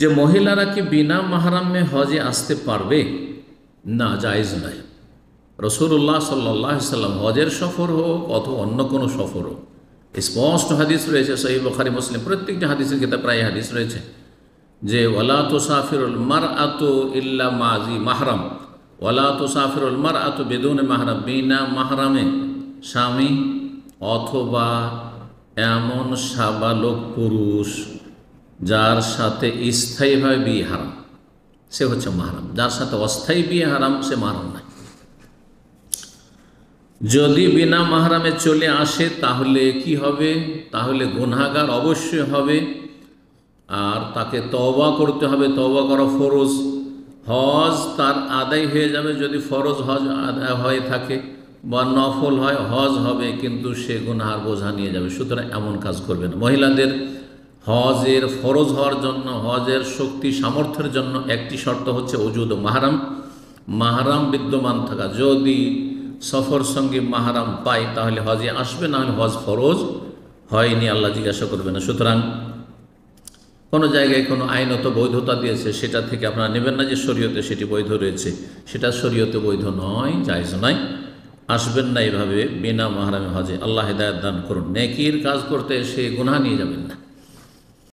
যে মহিলারা কি বিনা মাহারামে হজে আসতে পারবে না জায়জ নাই রসুল্লাহ সাল্লাহ সাল্লাম হজের সফর হোক অথবা অন্য কোনো সফর হোক স্পষ্ট হাদিস রয়েছে সহি বখারি মুসলিম প্রত্যেকটি হাদিসের কিন্তু প্রায় হাদিস রয়েছে যে ওলা তো সাফিরুল মার আত ইল্লা মাজি মাহরাম ওলা তো সাফিরুল মার আত বেদুন মাহরাম বিনা মাহরামে স্বামী অথবা এমন সাবালক পুরুষ যার সাথে স্থায়ীভাবে বিয়ে হারাম সে হচ্ছে মাহারাম যার সাথে অস্থায়ী বিয়ে হারাম সে মাহারাম নাই যদি বিনা মাহারামে চলে আসে তাহলে কি হবে তাহলে গুনাগার অবশ্যই হবে আর তাকে তওবা করতে হবে তওবা করা ফরজ হজ তার আদায় হয়ে যাবে যদি ফরজ হজ আদায় হয়ে থাকে বা নফল হয় হজ হবে কিন্তু সে গুনহার বোঝা নিয়ে যাবে সুতরাং এমন কাজ করবে না মহিলাদের হজের ফরজ হওয়ার জন্য হজের শক্তি সামর্থ্যের জন্য একটি শর্ত হচ্ছে অজুদ মাহারাম মাহারাম বিদ্যমান থাকা যদি সফর সঙ্গে মাহারাম পায় তাহলে হজে আসবে না হলে হজ ফরজ হয়নি আল্লাহ জিজ্ঞাসা করবে না সুতরাং কোনো জায়গায় কোনো আইনত বৈধতা দিয়েছে সেটা থেকে আপনারা নেবেন না যে শরীয়তে সেটি বৈধ রয়েছে সেটা শরীয়তে বৈধ নয় জায়জ নয় আসবেন না এভাবে বিনা মাহারামে হজে আল্লাহ হেদায়ত দান করুন নেকির কাজ করতে এসে গুনাহ নিয়ে যাবেন না